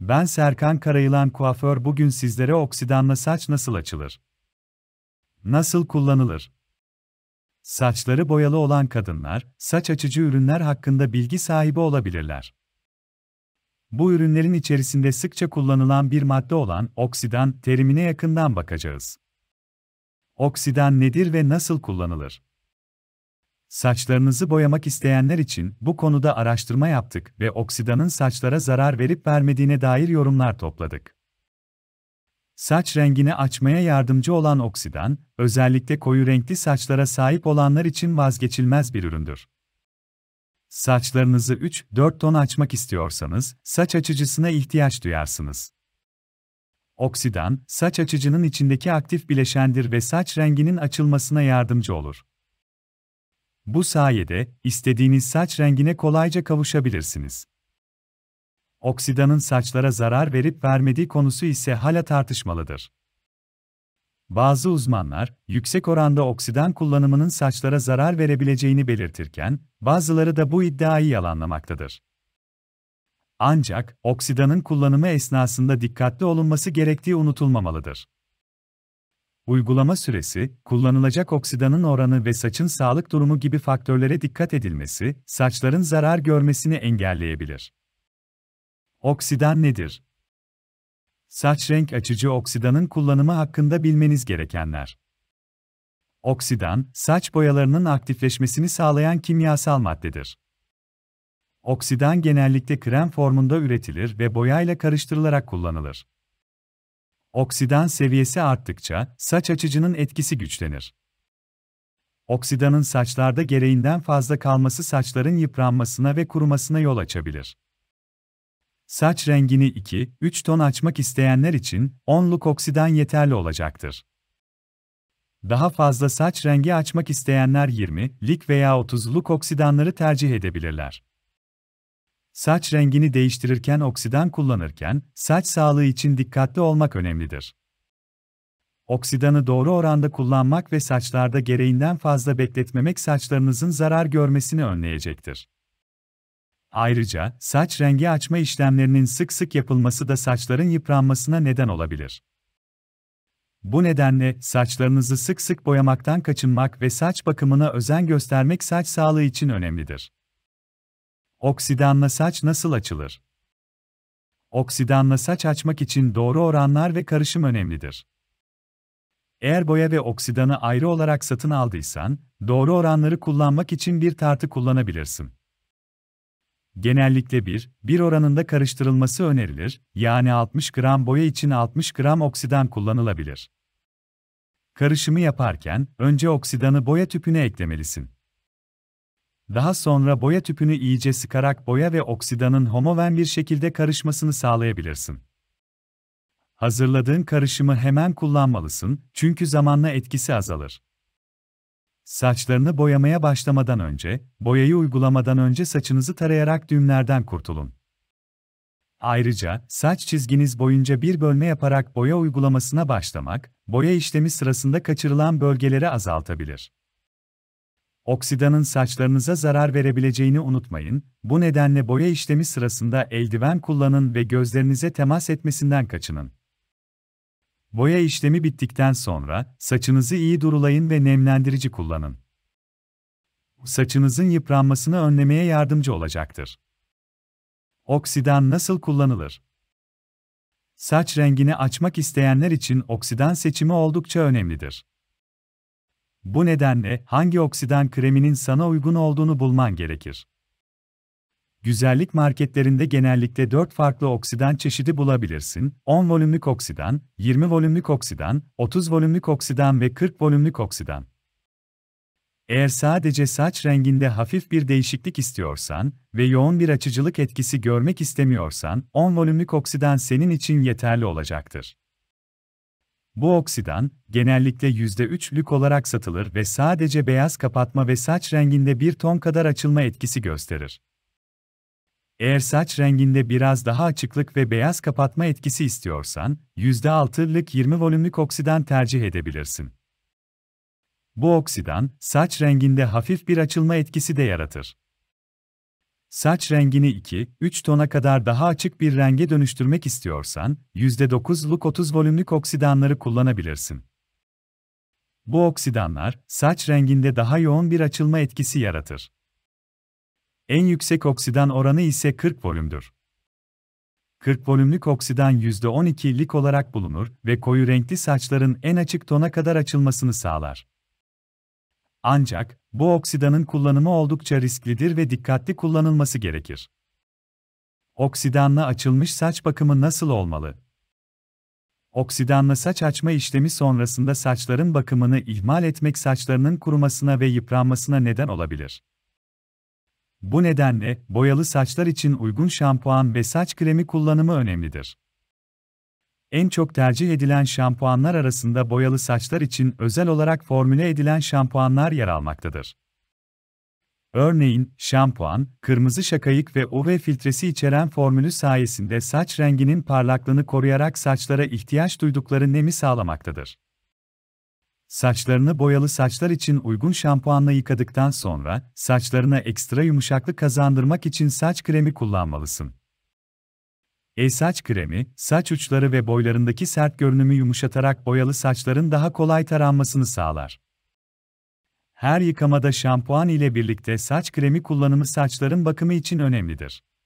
Ben Serkan Karayılan Kuaför bugün sizlere oksidanla saç nasıl açılır? Nasıl kullanılır? Saçları boyalı olan kadınlar, saç açıcı ürünler hakkında bilgi sahibi olabilirler. Bu ürünlerin içerisinde sıkça kullanılan bir madde olan oksidan terimine yakından bakacağız. Oksidan nedir ve nasıl kullanılır? Saçlarınızı boyamak isteyenler için bu konuda araştırma yaptık ve oksidanın saçlara zarar verip vermediğine dair yorumlar topladık. Saç rengini açmaya yardımcı olan oksidan, özellikle koyu renkli saçlara sahip olanlar için vazgeçilmez bir üründür. Saçlarınızı 3-4 ton açmak istiyorsanız, saç açıcısına ihtiyaç duyarsınız. Oksidan, saç açıcının içindeki aktif bileşendir ve saç renginin açılmasına yardımcı olur. Bu sayede istediğiniz saç rengine kolayca kavuşabilirsiniz. Oksidanın saçlara zarar verip vermediği konusu ise hala tartışmalıdır. Bazı uzmanlar, yüksek oranda oksidan kullanımının saçlara zarar verebileceğini belirtirken, bazıları da bu iddiayı yalanlamaktadır. Ancak, oksidanın kullanımı esnasında dikkatli olunması gerektiği unutulmamalıdır uygulama süresi, kullanılacak oksidanın oranı ve saçın sağlık durumu gibi faktörlere dikkat edilmesi, saçların zarar görmesini engelleyebilir. Oksidan nedir? Saç renk açıcı oksidanın kullanımı hakkında bilmeniz gerekenler. Oksidan, saç boyalarının aktifleşmesini sağlayan kimyasal maddedir. Oksidan genellikle krem formunda üretilir ve boyayla karıştırılarak kullanılır. Oksidan seviyesi arttıkça saç açıcının etkisi güçlenir. Oksidanın saçlarda gereğinden fazla kalması saçların yıpranmasına ve kurumasına yol açabilir. Saç rengini 2-3 ton açmak isteyenler için 10'luk oksidan yeterli olacaktır. Daha fazla saç rengi açmak isteyenler 20'lik veya 30'luk oksidanları tercih edebilirler saç rengini değiştirirken oksidan kullanırken, saç sağlığı için dikkatli olmak önemlidir. Oksidanı doğru oranda kullanmak ve saçlarda gereğinden fazla bekletmemek saçlarınızın zarar görmesini önleyecektir. Ayrıca, saç rengi açma işlemlerinin sık sık yapılması da saçların yıpranmasına neden olabilir. Bu nedenle saçlarınızı sık sık boyamaktan kaçınmak ve saç bakımına özen göstermek saç sağlığı için önemlidir. Oksidanla saç nasıl açılır? Oksidanla saç açmak için doğru oranlar ve karışım önemlidir. Eğer boya ve oksidanı ayrı olarak satın aldıysan, doğru oranları kullanmak için bir tartı kullanabilirsin. Genellikle 1, 1 oranında karıştırılması önerilir, yani 60 gram boya için 60 gram oksidan kullanılabilir. Karışımı yaparken, önce oksidanı boya tüpüne eklemelisin. Daha sonra boya tüpünü iyice sıkarak boya ve oksidanın homojen bir şekilde karışmasını sağlayabilirsin. Hazırladığın karışımı hemen kullanmalısın çünkü zamanla etkisi azalır. Saçlarını boyamaya başlamadan önce, boyayı uygulamadan önce saçınızı tarayarak düğümlerden kurtulun. Ayrıca, saç çizginiz boyunca bir bölme yaparak boya uygulamasına başlamak, boya işlemi sırasında kaçırılan bölgeleri azaltabilir oksidanın saçlarınıza zarar verebileceğini unutmayın, bu nedenle boya işlemi sırasında eldiven kullanın ve gözlerinize temas etmesinden kaçının. Boya işlemi bittikten sonra, saçınızı iyi durulayın ve nemlendirici kullanın. Saçınızın yıpranmasını önlemeye yardımcı olacaktır. Oksidan nasıl kullanılır? Saç rengini açmak isteyenler için oksidan seçimi oldukça önemlidir. Bu nedenle hangi oksidan kreminin sana uygun olduğunu bulman gerekir. Güzellik marketlerinde genellikle 4 farklı oksidan çeşidi bulabilirsin. 10 volümlük oksidan, 20 volümlük oksidan, 30 volümlük oksidan ve 40 volümlük oksidan. Eğer sadece saç renginde hafif bir değişiklik istiyorsan ve yoğun bir açıcılık etkisi görmek istemiyorsan, 10 volümlük oksidan senin için yeterli olacaktır. Bu oksidan, genellikle %3'lük olarak satılır ve sadece beyaz kapatma ve saç renginde bir ton kadar açılma etkisi gösterir. Eğer saç renginde biraz daha açıklık ve beyaz kapatma etkisi istiyorsan, %6'lık 20 volümlük oksidan tercih edebilirsin. Bu oksidan, saç renginde hafif bir açılma etkisi de yaratır. Saç rengini 2-3 tona kadar daha açık bir renge dönüştürmek istiyorsan, %9'luk 30 volümlük oksidanları kullanabilirsin. Bu oksidanlar, saç renginde daha yoğun bir açılma etkisi yaratır. En yüksek oksidan oranı ise 40 volümdür. 40 volümlük oksidan %12'lik olarak bulunur ve koyu renkli saçların en açık tona kadar açılmasını sağlar. Ancak, bu oksidanın kullanımı oldukça risklidir ve dikkatli kullanılması gerekir. Oksidanla açılmış saç bakımı nasıl olmalı? Oksidanla saç açma işlemi sonrasında saçların bakımını ihmal etmek saçlarının kurumasına ve yıpranmasına neden olabilir. Bu nedenle boyalı saçlar için uygun şampuan ve saç kremi kullanımı önemlidir. En çok tercih edilen şampuanlar arasında boyalı saçlar için özel olarak formüle edilen şampuanlar yer almaktadır. Örneğin, şampuan, kırmızı şakayık ve UV filtresi içeren formülü sayesinde saç renginin parlaklığını koruyarak saçlara ihtiyaç duydukları nemi sağlamaktadır. Saçlarını boyalı saçlar için uygun şampuanla yıkadıktan sonra, saçlarına ekstra yumuşaklık kazandırmak için saç kremi kullanmalısın. El saç kremi, saç uçları ve boylarındaki sert görünümü yumuşatarak boyalı saçların daha kolay taranmasını sağlar. Her yıkamada şampuan ile birlikte saç kremi kullanımı saçların bakımı için önemlidir.